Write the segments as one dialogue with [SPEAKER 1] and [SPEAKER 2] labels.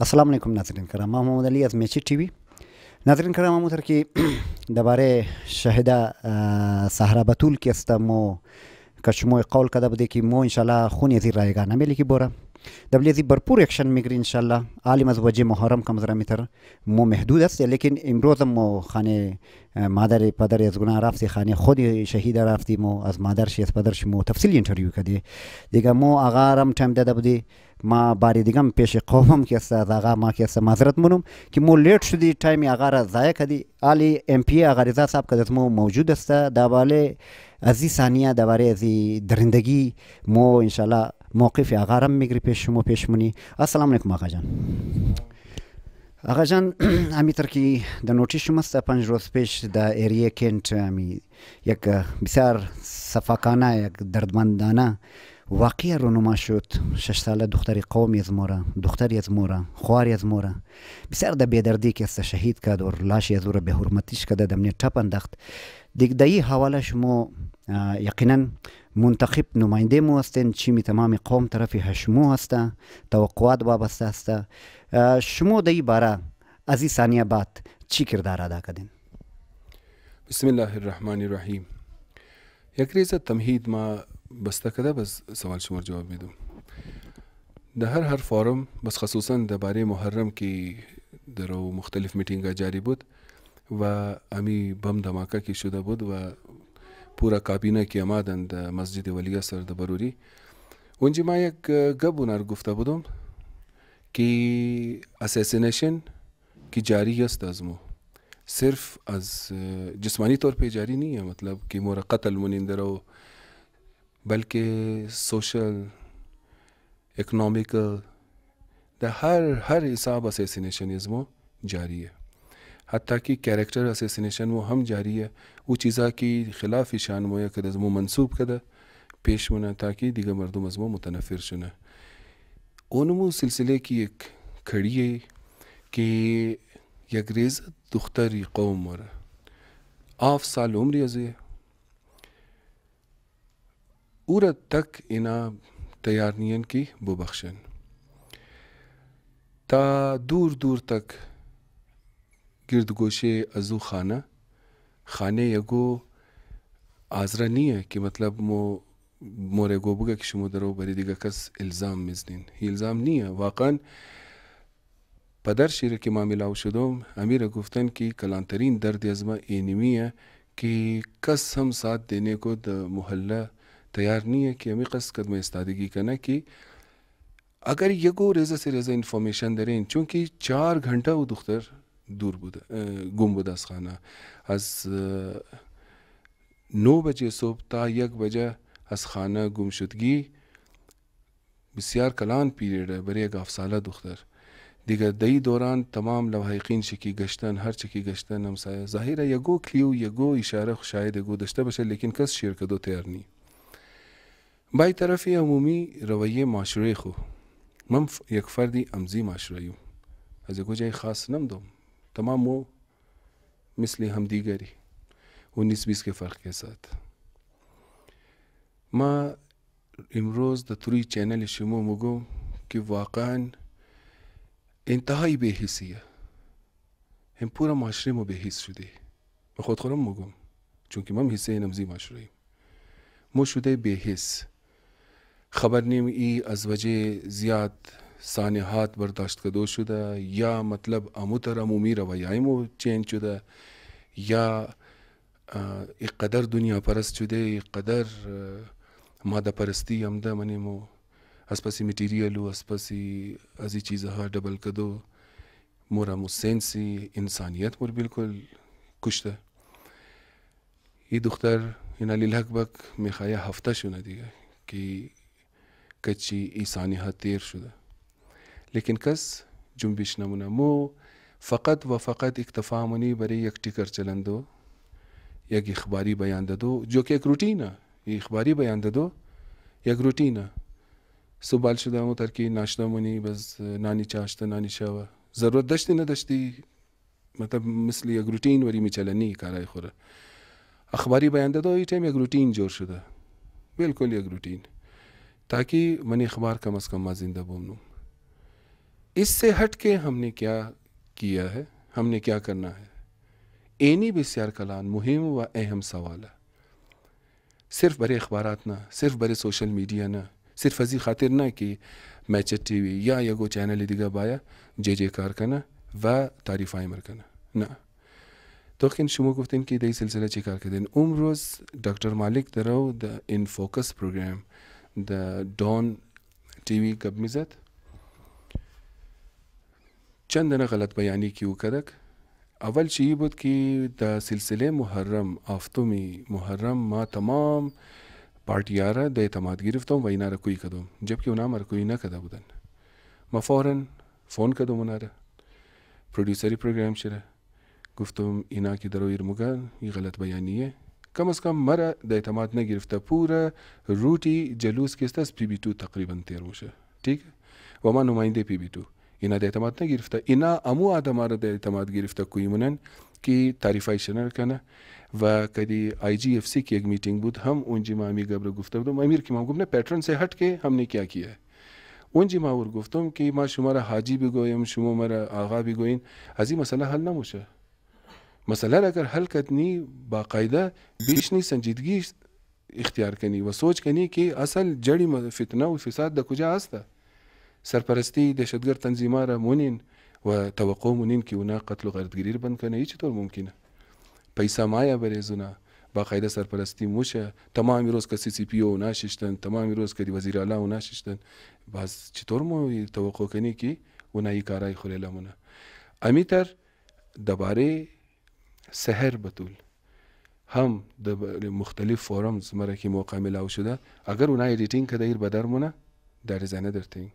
[SPEAKER 1] अस्सलाम वालेकुम नाजरन कराम मां मोहम्मद अली अज़ मेची टी वी नाजरन कराम हम उधर की दबारे शहदा सहारा बतूल के अस्तमो कशमो कौल का दब देखी मो इनशाला खून यजी रायगा ना मिलेगी बोरा दबले यजी भरपूर एक्शन मिगरी इनशाला आलिम अज वजह मुहरम कमजरा मितर मो महदूद अस लेकिन इमरोज़ मो खाने मादर पदर अजगुना आराफ से खाने खुद शहीद आराफ थी मो अज मादर शे पदर शमो तफसली इंटरव्यू कर दिए देखा मो आगारम टाइम दब दे ما باری دیگه پیش قومم که سه داغا ما که سه معذرت مونم که مو لیت شدی تایمی آغا را ضایع کدی آلی ام پی آغا رضا صاحب کدت مو موجود است دواله ازی ثانیه دوباره ازی درندگی مو انشالله موقف آغا را میگری پیش شما پیش مونی السلام علیکم آغا جان آغا جان امی ترکی در نوٹی شما ستا پنج روز پیش در ایریه کنت امی یک بسیار صفاکانه یک دردمندانه واقعی رونما شد شش ساله دختری قوم از مورا دختری از مورا خوار از مورا بسیار در بیدردی که است شهید کد و لاش از را به حرمتیش کده دمنی ټپ انداخت دیگدایی حواله شما یقینا منتخب نماینده مو هستین چیمی تمام قوم طرف هشمو هسته توقعات وابسته هسته شما دایی باره از این ثانیه بعد چی کردار ادا کدین
[SPEAKER 2] بسم الله الرحمن الرحیم یک ریزه تمهید ما بستکده باز سوال شما جواب میدم در هر هر فارم بس خصوصا در باره محرم که در مختلف میتینگ جاری بود و امی بم دماکه که شده بود و پورا کابینه که آمدن در مسجد ولیه سر در بروری اونجا ما یک گب اونار گفته بودم که اساسینیشن که جاری است از ما صرف از جسمانی طور پی جاری نیه مطلب که مورا قتل منین در بلکې سوشل اکنامیکل در هر هر حساب اسیسینیشنیزم جاری है حتی कि کریکٹر اسیسینیشن वो هم جاری है वो چیزا کی خلاف شان مویا که دزمو منصوب کده پیش مونه تاکي دیگه مردم از ما متنفر شونه اونمو سلسله کی یک کھڑی ہے کہ یک ریز دختری قوم مره آف سال عمری ازیه Urat tak ina तैयारियन की बुबख्शन ता दूर दूर तक गिर्द गोशे अजू खाना खाने यगो आजरा नहीं है कि मतलब मो मोरे गोबुगा की शुमो दरो बरी दिगा कस इल्ज़ाम मिजनिन ही इल्ज़ाम नहीं है वाकन पदर शिर के मामिलाव शुदोम अमीर गुफ्तन की कलान तरीन दर्द यजमा एनिमी है कि कस हम साथ देने को द मोहल्ला تیار نہیں ہے کہ ہمیں قص قدم استادگی کرنا کہ اگر گو ریزہ سے ریزہ انفارمیشن ہیں چونکہ چار گھنٹہ وہ دختر دور بودا گم اس خانہ از نو بجے صبح تا یک بجہ گم گمشدگی بسیار کلان پیریڈ ہے برے گاف افسالہ دختر دیگر دئی دوران تمام لواحقین شکی گشتن ہر چکی گشتن سایہ ظاہر ہے یگو کھیو یگو اشارہ شاید گو دشتہ بشر لیکن کس شیر کدو تیار نہیں بایطرفی عمومی رویه معاشره خو من یک فردی امزی معاشره ایم از یک جای خاص نمیدم تمام و مثل هم دیگری انیس بیس के फ़र्क़ के साथ ما امروز در توی چینل شما میگم که واقعا انتهای بهیسیه هم پورا معاشره ما بهیس شده و خود خودم میگم چون که من حسه نمزی معاشره ایم ما شده بهیس خبرنیم ای از وجه زیاد سانحات برداشت کدو شده یا مطلب اموتر عمومی رویایمو چینج شده یا اقدر دنیا پرست شده اقدر ماده پرستی هم ده منیمو از پسی متیریلو از پسی از این چیزها ڈبل کدو مورمو سینسی انسانیت مور بالکل کشته این دختر اینا لیلحق بک میخواه هفته شونه دیگه که كتشي إنسانها تير شده لیکن کس جنبش نمونه مو فقط و فقط اکتفا منی برای یک ٹکر چلندو یک اخباری بیان دادو جو که یک روتینه اخباری بیان دادو یک روتینه صبح شده مو ترکی ناشته منی بس نانی چاشته نانی شوه ضرورت داشتی نداشتی مطلب مثل یک روتین وری میچلنی کارای خوره اخباری بیان دادو ای تیم یک روتین جور شده بالکل یک روتین تاکہ منی اخبار کم از کم زندہ بول اس سے ہٹ کے ہم نے کیا کیا ہے ہم نے کیا کرنا ہے اینی بسیار کلان مہم و اہم سوال ہے صرف برے اخبارات نہ صرف برے سوشل میڈیا نہ صرف ازی خاطر نہ کہ میچت ٹی وی یا یا گو چینل دیگا بایا جے جے کار کنا و آئمر کنا نہ تو کن شمو گفتین کی دہی سلسلہ چی کے کردین امروز ڈاکٹر مالک درو رو دا ان فوکس پروگرام د ډون ټي وی کبمزت چند نه غلط بیانی کیو کدک اول چی بود کی د سلسله محرم آفتومی محرم ما تمام پارٹیارا را د اعتماد گرفتم و اینا را کوی کدم جبکه اونا مرا کوی نکده بودن ما فورا فون کدم اونا را پرودیوسری پروگرام شده گفتم اینا که در ایر مگن این غلط بیانیه کم از کم مرا د اعتماد نه گرفته پورا روٹی جلوس که است پی بی تو تقریبا تیر میشه ٹھیک و ما نماینده پی بی تو اینا د اعتماد نه گرفته اینا امو آدم را د اعتماد گرفته کویمونن که تعریفای شنر کنه و کدی आई जी एफ सी की एक मीटिंग बुध हम उन जी मामी गब्र गुफ्तम तो अमीर की मामगुब ने पैटर्न से हट के हमने क्या किया है उन जी मावर गुफ्तम कि माँ शुमारा हाजी भी गोयम शुमो मरा आगा भी गोइन हजी मसला हल ना मुशा مثلا اگر حلقت نی باقاعده بیش نی سنجیدگی اختیار کنی و سوچ کنی که اصل جڑی فتنه و فساد در کجا است سرپرستی دهشتگرد تنظیما را مونین و توقع مونین که اونا قتل و غارتگیری بند کنه هیچ طور ممکنه پیسا مایا بریزونه باقاعده سرپرستی موشه تمام روز که سی سی پی او ناششتن تمام روز که وزیر اعلی او ناششتن باز چطور مو توقع کنی که اونا ای کارای خوریلمونه امیتر دباره سحر به طول هم در مختلف فارمز مرا که موقع ملاو شده اگر اونها ایدیتینگ که دیر بدر مونه در زنه در تین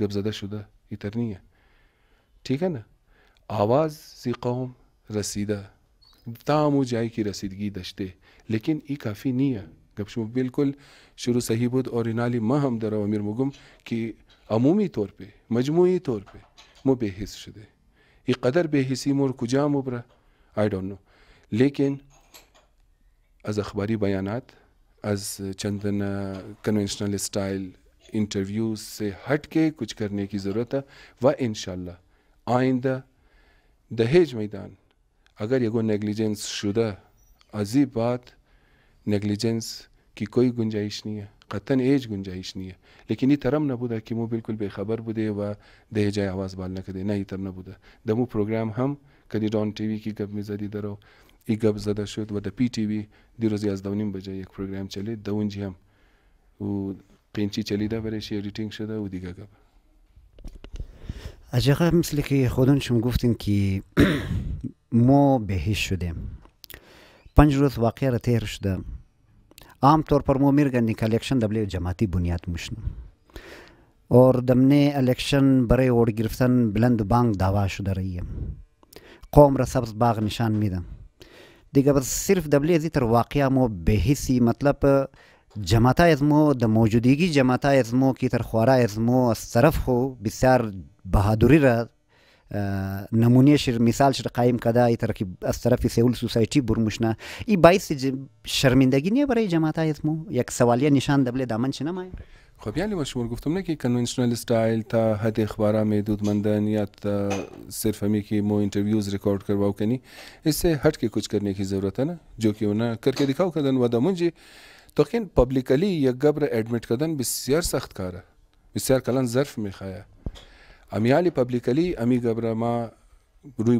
[SPEAKER 2] گب زده شده ایتر نیه ٹھیک ہے نا آواز سی قوم رسیده تا مو جایی که رسیدگی داشته لیکن ای کافی نیه گپ شما بالکل شروع صحیح بود اوریجنالی ما هم در امیر مگم که عمومی طور پہ مجموعی طور پہ مو بے حس شده ای قدر بے حسی مور کجا مبره आई डोंट नो लेकिन अज़ अखबारी बयान अज़ चंदन कन्वेंशनल स्टाइल इंटरव्यूज से हट के कुछ करने की ज़रूरत है व इन आइंदा दहेज मैदान अगर एगो नेग्लिजेंस शुदा अजीब बात नेग्लिजेंस की कोई गुंजाइश नहीं है قطعا هیچ گنجایش نیه لیکن این ترم نبوده که مو بالکل بیخبر بوده و ده جای آواز بال نکده نه تر نبوده دمو پروگرام هم کدی ران تیوی کی گپ میزدی درو ای گپ زده شد و د پی تیوی دیروز از نیم بجه یک پروگرام چلید ده اونجی هم و قینچی چلیده برایش ادیتینگ شده و دیگه گپ
[SPEAKER 1] اجاقه مثل که خودون شما گفتین که ما بهش شدیم پنج روز واقعه را تیر شده आमतौर पर वो मिर्गन इलेक्शन दबले जमाती बुनियाद मुशन और दमने इलेक्शन बरे वोट गिरफ्तन बुलंद बांग दावा शुदा रही है कौम रा सब्ज बाग निशान मिदा दिगा बस सिर्फ दबले इसी तर वाक़ मो बेहिसी मतलब जमाता एज़मो द मौजूदगी जमाता एज़मो की तर ख्वारा एज़मो सरफ हो बिसार बहादुरी रा نمونهش مثالش را قایم کرده ای که از طرف سیول سوسایتی برمشنه ای باعث شرمندگی نیه برای جماعت اسمو یک سوالیه نشان دبل دامن چه نمایه خب یعنی ما
[SPEAKER 2] شما گفتم نه که کنونشنال استایل تا حد اخبارا میں دود مندن یا صرف ہمیں کہ مو انٹرویوز ریکارڈ کرواؤ کہ نہیں اس سے ہٹ کے کچھ کرنے کی ضرورت ہے نا جو کہ انہیں کر کے دکھاؤ کدن ودا منجی تقین پبلکلی یا گبر ایڈمٹ کدن بسیار سخت کار ہے بسیار کلن ظرف میں خایا امیالی publikly Amiga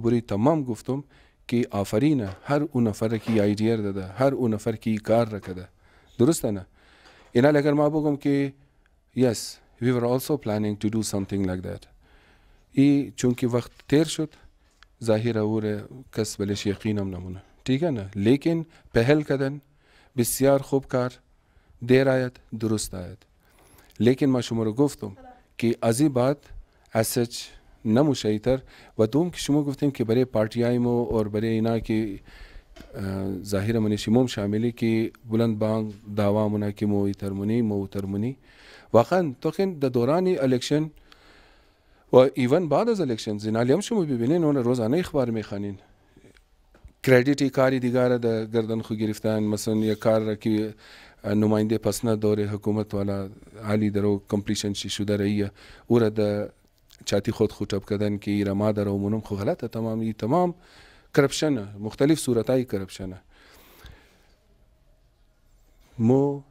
[SPEAKER 2] burayı tamam guftum ki aferine her o nefere ki idea dede, her o nefer ki kar rakede. Durust ne? İnal eğer ma bugum ki yes, we were also planning to do something like that. İ çünkü vakt ter şud ظاهر اوره کس بلش یقینم نمونه ٹھیک ہے نا لیکن پہل قدم بسیار خوب کار دیر آید درست آید لیکن ما شما رو گفتم که از این بعد اسج نموشه تر و دوم که شما گفتیم که برای پارتیای ما و برای اینا که ظاهر منشی موم شاملی که بلند بانگ دعوا مونه که مو ترمونی مو ترمونی واقعا تاکن در دوران الیکشن و ایون بعد از الیکشن زینالی هم شما ببینین اون روزانه اخبار میخوانین کریدیتی کاری دیگار در گردن خو گرفتن مثلا یه کار را که نماینده پسنه دور حکومت والا عالی درو کمپلیشن شی شده رہی او را در چاتی خود خوچب کردن که ایره ما در اومونم خو غلطه تمام ای تمام کرپشنه مختلف صورتهای کرپشنه ما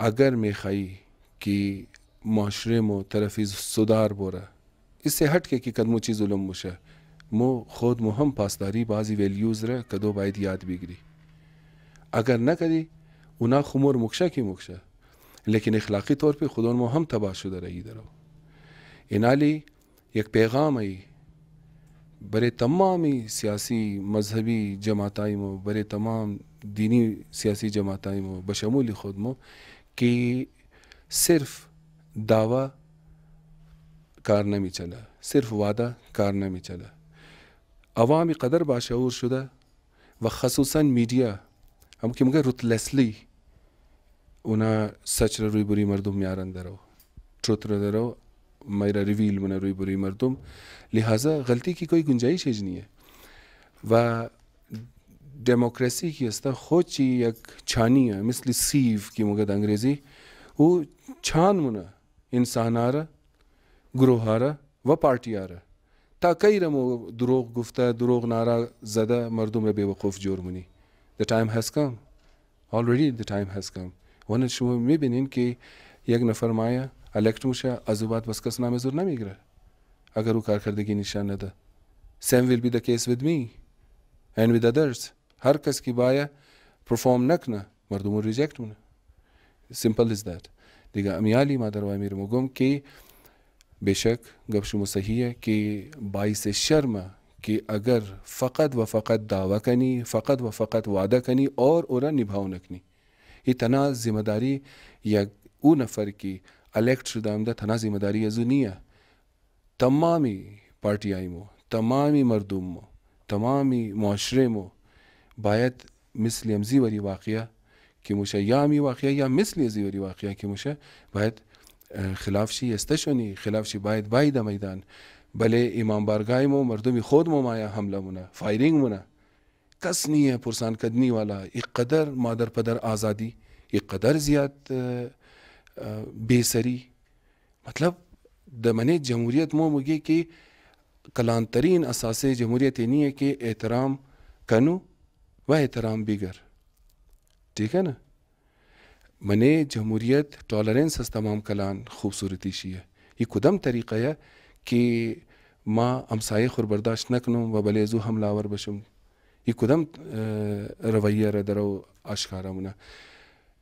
[SPEAKER 2] اگر میخوایی که معاشره مو طرفی صدار بره इससे हट के कि कदमो चीज़ जुलम मुश है मो खुद मुहम पासदारी बाजी वैल्यूज़ रह कदो बायद याद बिगरी अगर न करी उना खुमोर मुख्शा की मुख्शा लेकिन इखलाकी तौर पर खुदों मुहम तबाह शुदा रही दरो انالی یک پیغام ای برای تمامی سیاسی مذهبی جماعتای مو برای تمام دینی سیاسی جماعتای مو بشمول خود مو कि सिर्फ दावा कारने में चला सिर्फ वादा कारने में चला अवाम कदर बाशूर शुदा व खसूस मीडिया हम कि मगर रुतलेसली उन्हें सच रुई बुरी मरदम यार अंदर हो ट्रुथ रदर हो meiner Reveal, meiner Rüberi Mardum. Lihaza, Galti ki koi gunjaish hej nahi hai. و دموکراسی کی هسته خود چی یک چانیه مثل سیف کی مگد انگریزی او چان مونه انساناره گروهاره و پارتیاره تا کی رمو دروغ گفته دروغ نارا زده مردم را بیوقوف جور مونی The time has come. Already the time has come. وانا شما میبینین که یک نفر مایه Elektronşa azubat baskasname zor nemigra. Agar u karkardagi nishanida. Same will be the case with me and with others. Har kas ki baya perform nakna, mardum will reject muna. Simple is that. Diga amiali madarwa mir mugum ki बेशक गपशुम सही है कि बाईस शर्म कि अगर फ़कत व फ़कत दावा कनी फ़कत व फ़कत वादा कनी और उरा निभाव नकनी ये तना जिम्मेदारी या ऊ नफर की الکتشدamda ज़िम्मेदारी दुनिया तमामी पार्टियाँ मो तमामी मरदम मो तमामी माशरे मो باید مثل امزی وری واقعه که موشه یا همی واقعه یا مثل امزی وری واقعه که موشه باید خلاف شی استشونی خلاف شی باید باید میدان بله امام بارگای مو مردمی خود مو مایا حمله مونه فایرینگ مونه کس نیه پرسان کدنی والا اقدر مادر پدر آزادی اقدر زیاد بێسەری مطلب دەمەێت جمهوریت مۆ وگێکی کەلانترین ئەساسی جمهوریەتی نییەکی ئێترام کەن و و ئێترام بیگەر تێکەنە منێ جمهوریت تۆلەرێن سەستەمام کەلان خوب سوورەتیشیە هی کودەم تەریقەیە کی ما ئەمسایە خوبەرداشت نەکنم و بەلێ زوو هەملاوەەر بشم هی کودەم ڕڤەیەرە دەرە و ئاشکارە منە.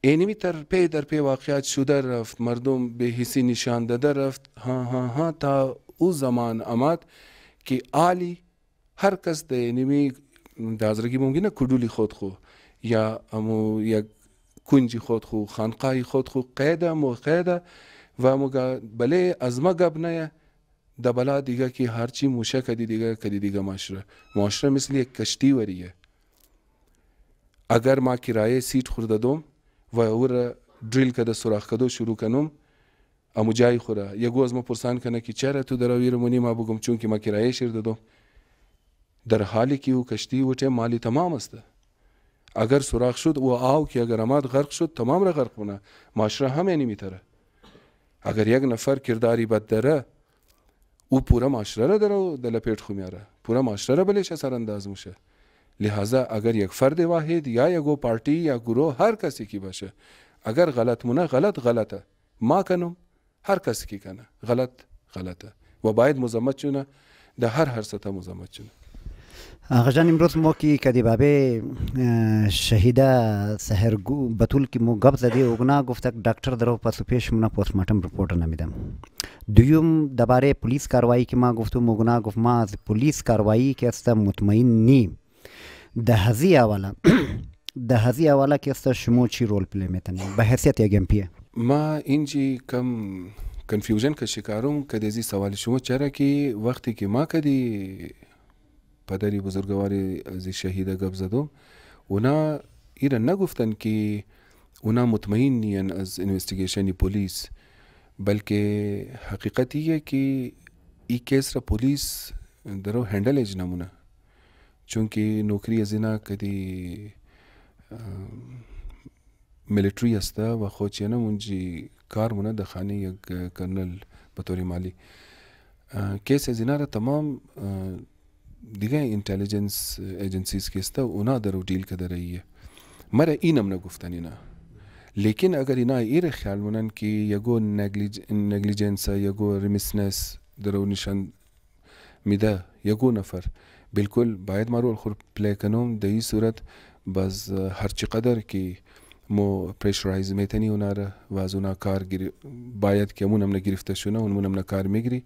[SPEAKER 2] اینمی تر پی در پی واقعات شده رفت مردم به حسی نشان داده رفت ها ها ها تا او زمان آمد که آلی هر کس د اینمی دازرگی ممکنه کدولی خود خو یا امو یک کنجی خود خو خانقای خود خو قیده مو قیده و مگه بله از ما گب نه د بلا دیگه که هرچی موشه کدی دیگه کدی دیگه معاشره معاشره مثل یک کشتی وریه اگر ما کرایه سیت خورده دوم و او دریل که در سوراخ کدو شروع کنم امو جای خوره یگو از ما پرسان کنه که چرا تو در ویرمونی ما بگم چون که ما کرایه شیر دادم در حالی که او کشتی وچه مالی تمام است اگر سوراخ شد و آو که اگر اماد غرق شد تمام را غرق کنه معاشره هم یعنی میتره اگر یک نفر کرداری بد داره او پورا معاشره را داره و دل پیٹ خو میاره پورا معاشره را بلش اثر انداز میشه لہٰذا اگر یک فرد واحد یا یگو پارटी یا گروه هر کسی کی باشه اگر غلط مونه غلط غلطه ما کنم هر کسی کی کنه غلط غلطه و باید مزمت شونه در هر هر سطح مزمت شونه
[SPEAKER 1] آقاجان امروز ما کی کدی بابه شهیدا سهرگو بتول کی مو گپ زدی اوگنا گفتک ډاکټر درو پاسو پیش منا پوسټ مارټم رپورټ نه میدم دویم دباره پولیس کاروایی کی ما گفتو موگنا گفت ما از پولیس کاروایی کی استا مطمئن نیم در هزی اوله در هزی اوله که است شما چی رول پلی میتنید به حیثیت یک ام پیه
[SPEAKER 2] ما اینجی کم کنفیوژن که شکارم که دیزی سوال شما چرا که وقتی که ما کدی پدری بزرگواری از شهید گب زدم اونا ایران نگفتن که اونا مطمئن نیان از انوستیگیشن پلیس بلکه حقیقت ایه که ای کیس را پلیس درو هندل اج نمونه چونکه نوکری از اینا کدی ملیٹری هسته و خودچینه اونجی کارمونه در خانه یک کرنل به طور مالی کیس از اینا را تمام دیگه اینتلیجنس ایجنسیز که هسته اونا در دیل کده رئیه مرا اینم نگفتن اینا لیکن اگر اینا ایر خیال مونن که یگو نگلیجنس یگو ریمیسنس درو نشان میده یگو نفر बिल्कुल باید ما رو خود پلی کنم در این صورت باز هرچی قدر که مو پریشرایز میتنی اونا را و از اونا کار گیر... باید که امون هم نگرفته شونه اون هم کار میگیری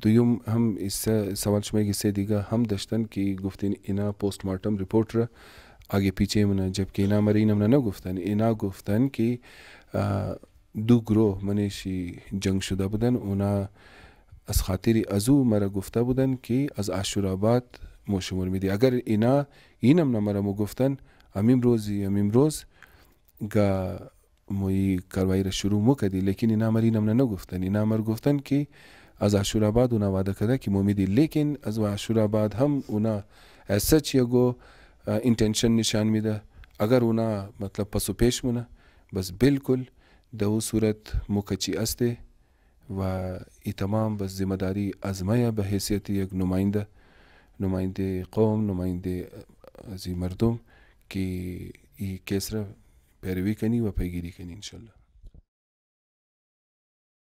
[SPEAKER 2] دویم هم سوال شما سه دیگه هم داشتن که گفتین اینا پست مارتم ریپورت را آگه پیچه من جبکه اینا مرا این هم نگفتن اینا گفتن که دو گروه منشی جنگ شده بودن اونا از خاطر از او مرا گفته بودن که از اشورابات ما شمار میدی اگر اینا اینم نمرا ما گفتن امیم روزی امیم روز گا موی کاروایی را شروع مو کدی لیکن اینا مر اینم نه گفتن اینا مر گفتن که از اشوراباد اونا وعده کرده که ما میدی لیکن از اشوراباد هم اونا سچ یگو انټنشن نشان میده اگر اونا مطلب پسو پیش مونه بس بالکل د صورت مو کچی استه و این تمام به ذمهداری از مایه به حیثیت یک نماینده نماینده قوم نماینده از مردم که این کس را پیروی کنی و پیگیری کنی انشالله